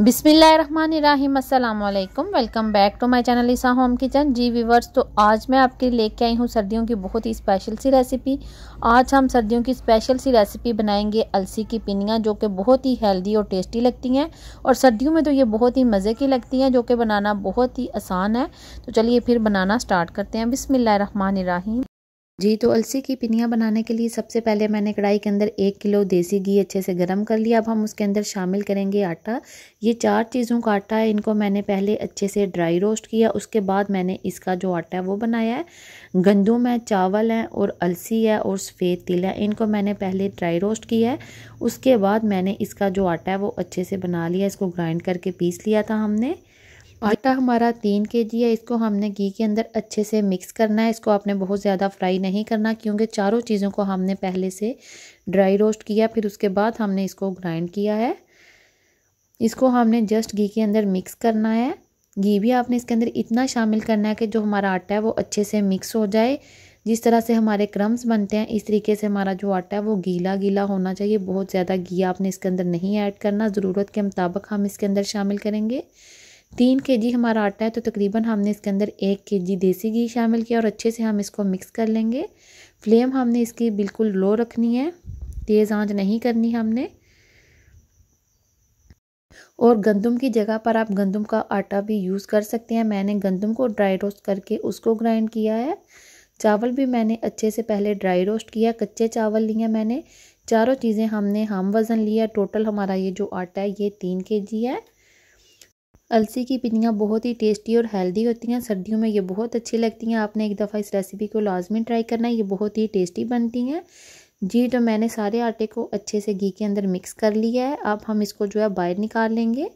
बिसमीम welcome back to my channel Isa home kitchen जी viewers तो आज मैं आपके लेके आई हूँ सर्दियों की बहुत ही स्पेशल सी रेसिपी आज हम सर्दियों की स्पेशल सी रेसिपी बनाएंगे अलसी की पिनियाँ जो कि बहुत ही हेल्दी और टेस्टी लगती हैं और सर्दियों में तो ये बहुत ही मज़े की लगती हैं जो कि बनाना बहुत ही आसान है तो चलिए फिर बनाना स्टार्ट करते हैं बिसमिल्ल जी तो अलसी की पिनियाँ बनाने के लिए सबसे पहले मैंने कढ़ाई के अंदर एक किलो देसी घी अच्छे से गर्म कर लिया अब हम उसके अंदर शामिल करेंगे आटा ये चार चीज़ों का आटा है इनको मैंने पहले अच्छे से ड्राई रोस्ट किया उसके बाद मैंने इसका जो आटा है वो बनाया है गंदुम है चावल है और अलसी है और सफ़ेद तिल है इनको मैंने पहले ड्राई रोस्ट किया है उसके बाद मैंने इसका जो आटा है वो अच्छे से बना लिया इसको ग्राइंड करके पीस लिया था हमने आटा हमारा तीन के जी है इसको हमने घी के अंदर अच्छे से मिक्स करना है इसको आपने बहुत ज़्यादा फ्राई नहीं करना क्योंकि चारों चीज़ों को हमने पहले से ड्राई रोस्ट किया फिर उसके बाद हमने इसको ग्राइंड किया है इसको हमने जस्ट घी के अंदर मिक्स करना है घी भी आपने इसके अंदर इतना शामिल करना है कि जो हमारा आटा है वो अच्छे से मिक्स हो जाए जिस तरह से हमारे क्रम्स बनते हैं इस तरीके से हमारा जो आटा है वो गीला गीला होना चाहिए बहुत ज़्यादा घी आपने इसके अंदर नहीं ऐड करना ज़रूरत के मुताबिक हम इसके अंदर शामिल करेंगे तीन के जी हमारा आटा है तो तकरीबन हमने इसके अंदर एक के जी देसी घी शामिल किया और अच्छे से हम इसको मिक्स कर लेंगे फ्लेम हमने इसकी बिल्कुल लो रखनी है तेज़ आंच नहीं करनी हमने और गंदम की जगह पर आप गंदम का आटा भी यूज़ कर सकते हैं मैंने गंदम को ड्राई रोस्ट करके उसको ग्राइंड किया है चावल भी मैंने अच्छे से पहले ड्राई रोस्ट किया कच्चे चावल लिए मैंने चारों चीज़ें हमने हम वज़न लिया टोटल हमारा ये जो आटा है ये तीन के जी है अलसी की पिनियाँ बहुत ही टेस्टी और हेल्दी होती हैं सर्दियों में ये बहुत अच्छी लगती हैं आपने एक दफ़ा इस रेसिपी को लाजमी ट्राई करना है ये बहुत ही टेस्टी बनती हैं जी तो मैंने सारे आटे को अच्छे से घी के अंदर मिक्स कर लिया है अब हम इसको जो है बाहर निकाल लेंगे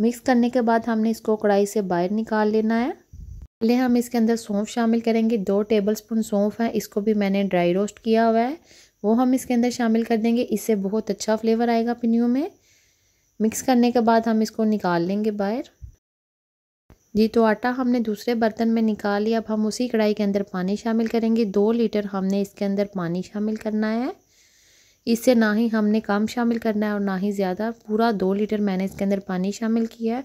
मिक्स करने के बाद हमने इसको कढ़ाई से बाहर निकाल लेना है पहले हम इसके अंदर सौंफ शामिल करेंगे दो टेबल स्पून सौंफ है इसको भी मैंने ड्राई रोस्ट किया हुआ है वो हम इसके अंदर शामिल कर देंगे इससे बहुत अच्छा फ्लेवर आएगा पिनियों में मिक्स करने के बाद हम इसको निकाल लेंगे बाहर जी तो आटा हमने दूसरे बर्तन में निकाल लिया अब हम उसी कढ़ाई के अंदर पानी शामिल करेंगे दो लीटर हमने इसके अंदर पानी शामिल करना है इससे ना ही हमने कम शामिल करना है और ना ही ज़्यादा पूरा दो लीटर मैंने इसके अंदर पानी शामिल किया है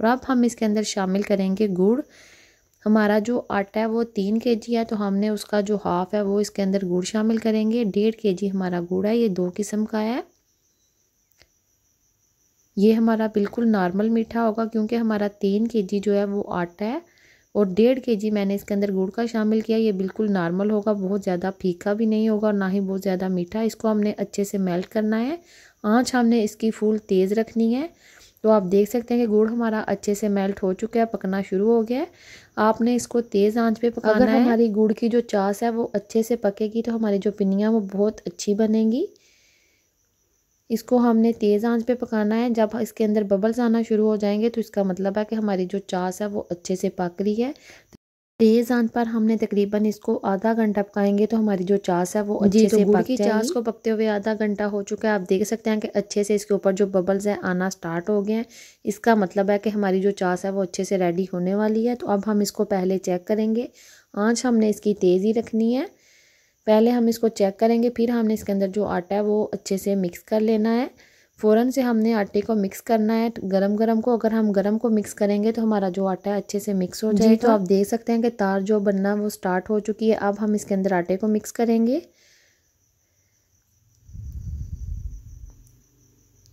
और अब हम इसके अंदर शामिल करेंगे गुड़ हमारा जो आटा है वो तीन के जी है तो हमने उसका जो हाफ़ है वो इसके अंदर गुड़ शामिल करेंगे डेढ़ के जी हमारा गुड़ है ये दो किस्म का है ये हमारा बिल्कुल नॉर्मल मीठा होगा क्योंकि हमारा तीन के जी जो है वो आटा है और डेढ़ के जी मैंने इसके अंदर गुड़ का शामिल किया ये बिल्कुल नॉर्मल होगा बहुत ज़्यादा फीका भी नहीं होगा और ना ही बहुत ज़्यादा मीठा इसको हमने अच्छे से मेल्ट करना है आँच हमने इसकी फूल तेज़ रखनी है तो आप देख सकते हैं कि गुड़ हमारा अच्छे से मेल्ट हो चुका है पकना शुरू हो गया है आपने इसको तेज़ आंच पे पकाना अगर हमारी गुड़ की जो चास है वो अच्छे से पकेगी तो हमारी जो पिनियाँ वो बहुत अच्छी बनेंगी इसको हमने तेज़ आंच पे पकाना है जब इसके अंदर बबल्स आना शुरू हो जाएंगे तो इसका मतलब है कि हमारी जो चास है वो अच्छे से पक रही है तेज़ आंच पर हमने तकरीबन इसको आधा घंटा पकाएंगे तो हमारी जो चास है वो अच्छे तो से पक की चास को पकते हुए आधा घंटा हो चुका है आप देख सकते हैं कि अच्छे से इसके ऊपर जो बबल्स हैं आना स्टार्ट हो गए हैं इसका मतलब है कि हमारी जो चास है वो अच्छे से रेडी होने वाली है तो अब हम इसको पहले चेक करेंगे आँच हमने इसकी तेज़ ही रखनी है पहले हम इसको चेक करेंगे फिर हमने इसके अंदर जो आटा है वो अच्छे से मिक्स कर लेना है फ़ौरन से हमने आटे को मिक्स करना है गरम गरम को अगर हम गरम को मिक्स करेंगे तो हमारा जो आटा है अच्छे से मिक्स हो जाए तो आप देख सकते हैं कि तार जो बनना वो स्टार्ट हो चुकी है अब हम इसके अंदर आटे को मिक्स करेंगे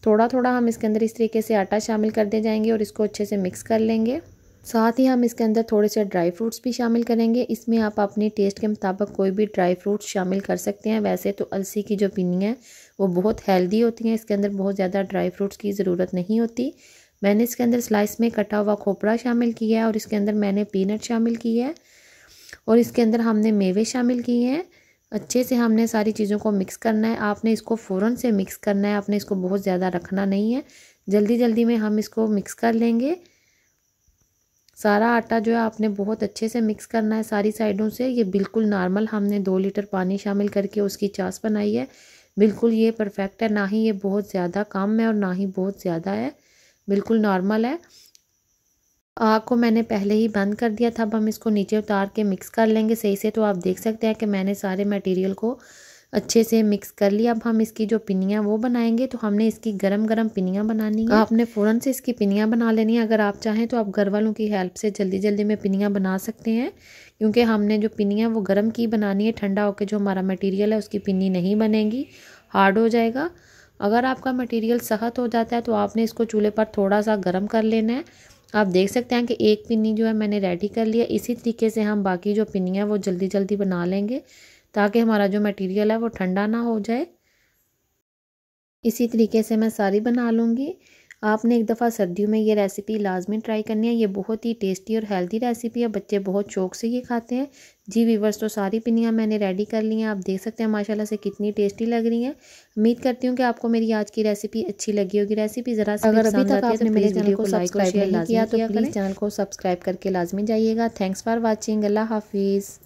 थोड़ा थोड़ा हम इसके अंदर इस तरीके से आटा शामिल कर दे जाएंगे और इसको अच्छे से मिक्स कर लेंगे साथ ही हम इसके अंदर थोड़े से ड्राई फ्रूट्स भी शामिल करेंगे इसमें आप अपने टेस्ट के मुताबिक कोई भी ड्राई फ्रूट्स शामिल कर सकते हैं वैसे तो अलसी की जो पीनी है वो बहुत हेल्दी होती हैं इसके अंदर बहुत ज़्यादा ड्राई फ्रूट्स की ज़रूरत नहीं होती मैंने इसके अंदर स्लाइस में कटा हुआ खोपड़ा शामिल किया है और इसके अंदर मैंने पीनट शामिल की है और इसके अंदर हमने मेवे शामिल किए हैं अच्छे से हमने सारी चीज़ों को मिक्स करना है आपने इसको फ़ौरन से मिक्स करना है आपने इसको बहुत ज़्यादा रखना नहीं है जल्दी जल्दी में हम इसको मिक्स कर लेंगे सारा आटा जो है आपने बहुत अच्छे से मिक्स करना है सारी साइडों से ये बिल्कुल नॉर्मल हमने दो लीटर पानी शामिल करके उसकी चास बनाई है बिल्कुल ये परफेक्ट है ना ही ये बहुत ज़्यादा कम है और ना ही बहुत ज़्यादा है बिल्कुल नॉर्मल है आग को मैंने पहले ही बंद कर दिया था अब हम इसको नीचे उतार के मिक्स कर लेंगे सही से तो आप देख सकते हैं कि मैंने सारे मटेरियल को अच्छे से मिक्स कर लिया अब हम इसकी जो पिनियाँ वो बनाएंगे तो हमने इसकी गरम गरम पिनियाँ बनानी है आपने फ़ौरन से इसकी पिनियाँ बना लेनी है अगर आप चाहें तो आप घर वालों की हेल्प से जल्दी जल्दी में पिनियाँ बना सकते हैं क्योंकि हमने जो पिनियाँ वो गर्म की बनानी है ठंडा होकर जो हमारा मटीरियल है उसकी पिनी नहीं बनेगी हार्ड हो जाएगा अगर आपका मटेरियल सख्त हो जाता है तो आपने इसको चूल्हे पर थोड़ा सा गर्म कर लेना है आप देख सकते हैं कि एक पिन्नी जो है मैंने रेडी कर लिया इसी तरीके से हम बाकी जो पिन्नियाँ वो जल्दी जल्दी बना लेंगे ताकि हमारा जो मटेरियल है वो ठंडा ना हो जाए इसी तरीके से मैं सारी बना लूँगी आपने एक दफ़ा सर्दियों में ये रेसिपी लाजमी ट्राई करनी है ये बहुत ही टेस्टी और हेल्दी रेसिपी है बच्चे बहुत शौक से ये खाते हैं जी वीवर्स तो सारी पिनियाँ मैंने रेडी कर ली हैं आप देख सकते हैं माशाल्लाह से कितनी टेस्टी लग रही हैं उम्मीद करती हूँ कि आपको मेरी आज की रेसिपी अच्छी लगी होगी रेसिपी ज़रा अगर अभी तक तो आपने मेरे तो चैनल को सब्सक्राइब नहीं किया तो प्लीज़ चैनल को सब्सक्राइब करके लाजमी जाइएगा थैंक्स फॉर वॉचिंग अल्लाह हाफिज़